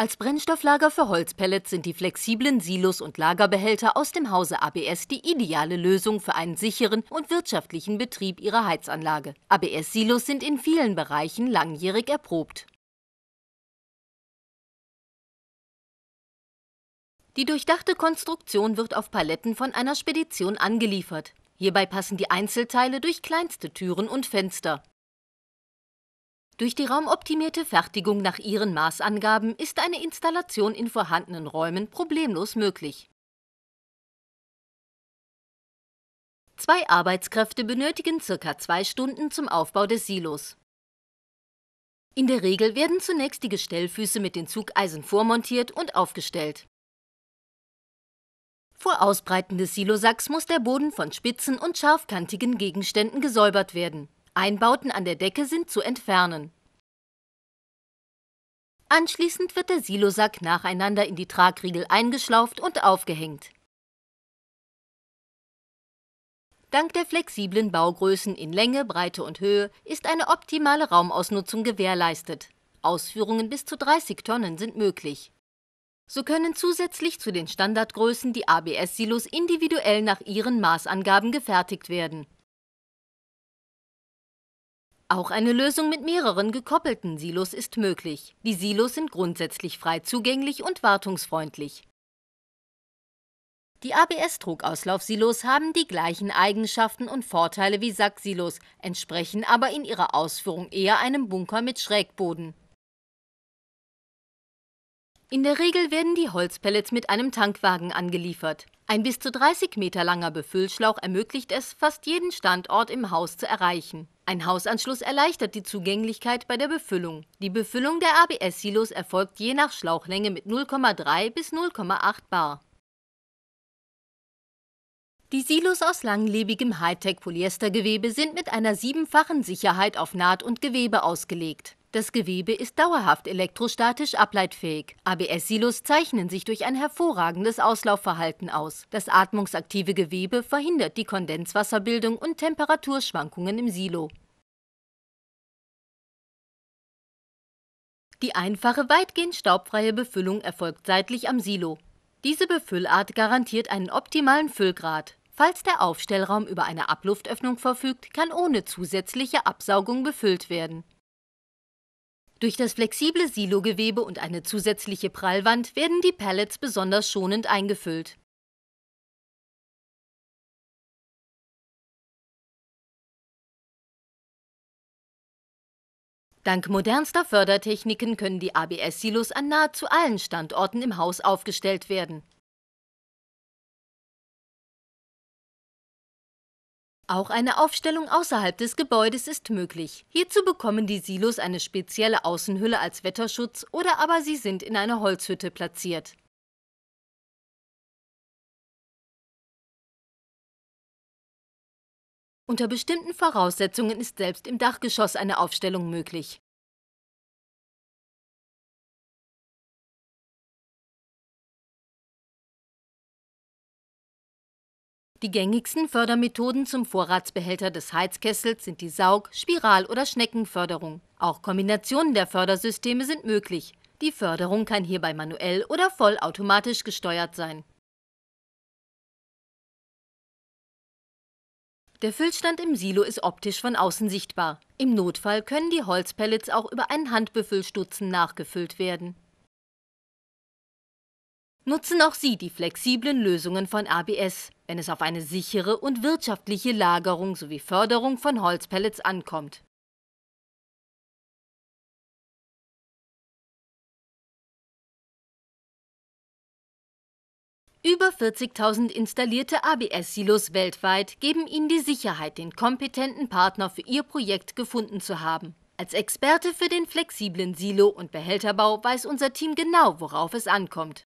Als Brennstofflager für Holzpellets sind die flexiblen Silos und Lagerbehälter aus dem Hause ABS die ideale Lösung für einen sicheren und wirtschaftlichen Betrieb ihrer Heizanlage. ABS-Silos sind in vielen Bereichen langjährig erprobt. Die durchdachte Konstruktion wird auf Paletten von einer Spedition angeliefert. Hierbei passen die Einzelteile durch kleinste Türen und Fenster. Durch die raumoptimierte Fertigung nach ihren Maßangaben ist eine Installation in vorhandenen Räumen problemlos möglich. Zwei Arbeitskräfte benötigen circa zwei Stunden zum Aufbau des Silos. In der Regel werden zunächst die Gestellfüße mit den Zugeisen vormontiert und aufgestellt. Vor Ausbreiten des Silosacks muss der Boden von spitzen und scharfkantigen Gegenständen gesäubert werden Einbauten an der Decke sind zu entfernen. Anschließend wird der Silosack nacheinander in die Tragriegel eingeschlauft und aufgehängt. Dank der flexiblen Baugrößen in Länge, Breite und Höhe ist eine optimale Raumausnutzung gewährleistet. Ausführungen bis zu 30 Tonnen sind möglich. So können zusätzlich zu den Standardgrößen die ABS-Silos individuell nach ihren Maßangaben gefertigt werden auch eine Lösung mit mehreren gekoppelten Silos ist möglich. Die Silos sind grundsätzlich frei zugänglich und wartungsfreundlich. Die ABS-Druckauslaufsilos haben die gleichen Eigenschaften und Vorteile wie Sacksilos, entsprechen aber in ihrer Ausführung eher einem Bunker mit Schrägboden. In der Regel werden die Holzpellets mit einem Tankwagen angeliefert. Ein bis zu 30 Meter langer Befüllschlauch ermöglicht es, fast jeden Standort im Haus zu erreichen. Ein Hausanschluss erleichtert die Zugänglichkeit bei der Befüllung. Die Befüllung der ABS-Silos erfolgt je nach Schlauchlänge mit 0,3 bis 0,8 bar. Die Silos aus langlebigem Hightech-Polyestergewebe sind mit einer siebenfachen Sicherheit auf Naht und Gewebe ausgelegt das Gewebe ist dauerhaft elektrostatisch ableitfähig. ABS-Silos zeichnen sich durch ein hervorragendes Auslaufverhalten aus. Das atmungsaktive Gewebe verhindert die Kondenswasserbildung und Temperaturschwankungen im Silo. Die einfache, weitgehend staubfreie Befüllung erfolgt seitlich am Silo. Diese Befüllart garantiert einen optimalen Füllgrad. Falls der Aufstellraum über eine Abluftöffnung verfügt, kann ohne zusätzliche Absaugung befüllt werden. Durch das flexible Silogewebe und eine zusätzliche Prallwand werden die Pellets besonders schonend eingefüllt. Dank modernster Fördertechniken können die ABS-Silos an nahezu allen Standorten im Haus aufgestellt werden. Auch eine Aufstellung außerhalb des Gebäudes ist möglich. Hierzu bekommen die Silos eine spezielle Außenhülle als Wetterschutz oder aber sie sind in einer Holzhütte platziert. Unter bestimmten Voraussetzungen ist selbst im Dachgeschoss eine Aufstellung möglich. Die gängigsten Fördermethoden zum Vorratsbehälter des Heizkessels sind die Saug-, Spiral- oder Schneckenförderung. Auch Kombinationen der Fördersysteme sind möglich. Die Förderung kann hierbei manuell oder vollautomatisch gesteuert sein. Der Füllstand im Silo ist optisch von außen sichtbar. Im Notfall können die Holzpellets auch über einen Handbefüllstutzen nachgefüllt werden Nutzen auch Sie die flexiblen Lösungen von ABS, wenn es auf eine sichere und wirtschaftliche Lagerung sowie Förderung von Holzpellets ankommt. Über 40.000 installierte ABS-Silos weltweit geben Ihnen die Sicherheit, den kompetenten Partner für Ihr Projekt gefunden zu haben. Als Experte für den flexiblen Silo- und Behälterbau weiß unser Team genau, worauf es ankommt.